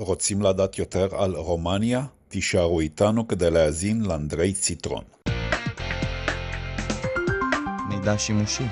רוצים לדעת יותר על רומניה? תישארו איתנו כדי להאזין לאנדרי ציטרון. מידע שימושי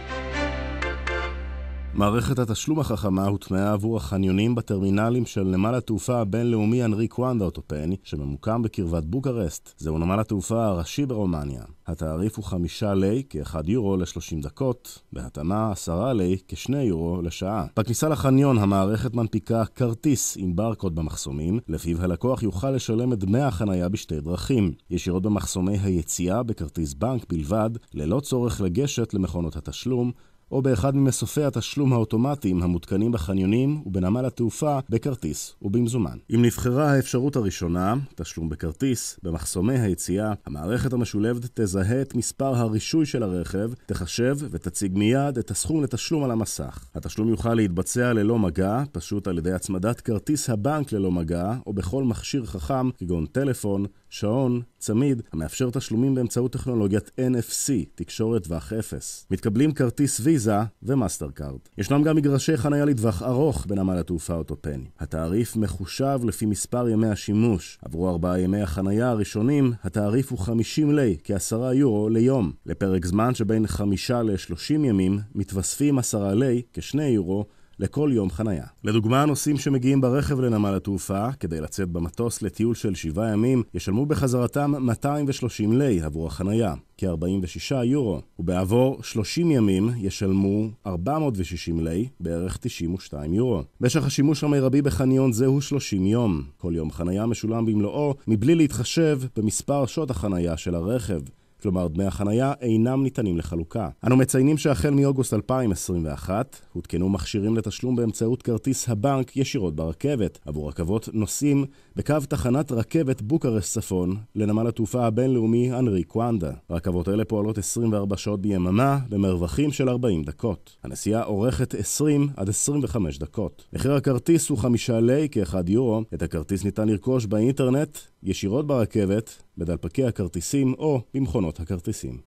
מערכת התשלום החכמה הוטמעה עבור החניונים בטרמינלים של נמל התעופה הבינלאומי אנרי קוונדה אוטופני, שממוקם בקרבת בוקרסט. זהו נמל התעופה הראשי ברומניה. התעריף הוא חמישה לי, כאחד יורו ל-30 דקות, בהתאמה עשרה לי, כשני יורו לשעה. בכניסה לחניון המערכת מנפיקה כרטיס עם ברקוד במחסומים, לפיו הלקוח יוכל לשלם את דמי החנייה בשתי דרכים, ישירות במחסומי היציאה בכרטיס בנק בלבד, ללא צורך לגשת למכונות התשלום, או באחד ממסופי התשלום האוטומטיים המותקנים בחניונים ובנמל התעופה בכרטיס ובמזומן. אם נבחרה האפשרות הראשונה, תשלום בכרטיס, במחסומי היציאה, המערכת המשולבת תזהה את מספר הרישוי של הרכב, תחשב ותציג מיד את הסכום לתשלום על המסך. התשלום יוכל להתבצע ללא מגע, פשוט על ידי הצמדת כרטיס הבנק ללא מגע, או בכל מכשיר חכם כגון טלפון, שעון, צמיד, המאפשר תשלומים באמצעות טכנולוגיית NFC, תקשורת ואח אפס. מתקבלים כרטיס ויזה ויזה ומאסטר קארד. ישנם גם מגרשי חניה לטווח ארוך בנמל התעופה אוטופני. התעריף מחושב לפי מספר ימי השימוש. עברו ארבעה ימי החניה הראשונים, התעריף הוא 50 לי, כעשרה יורו ליום. לפרק זמן שבין חמישה ל-30 ימים מתווספים עשרה לי, כשני יורו, לכל יום חנייה. לדוגמה, הנוסעים שמגיעים ברכב לנמל התעופה, כדי לצאת במטוס לטיול של שבעה ימים, ישלמו בחזרתם 230 לי עבור החנייה, כ-46 יורו, ובעבור 30 ימים ישלמו 460 לי, בערך 92 יורו. משך השימוש המרבי בחניון זה הוא 30 יום. כל יום חנייה משולם במלואו, מבלי להתחשב במספר שעות החנייה של הרכב. כלומר דמי החנייה, אינם ניתנים לחלוקה. אנו מציינים שהחל מאוגוסט 2021 הותקנו מכשירים לתשלום באמצעות כרטיס הבנק ישירות ברכבת, עבור רכבות נוסעים בקו תחנת רכבת בוקרשט צפון לנמל התעופה הבינלאומי אנרי קוונדה. רכבות אלה פועלות 24 שעות ביממה במרווחים של 40 דקות. הנסיעה אורכת 20 עד 25 דקות. מחיר הכרטיס הוא חמישה לי כאחד יורו. את הכרטיס ניתן לרכוש באינטרנט, ישירות ברכבת, בדלפקי הכרטיסים או במכונות הכרטיסים.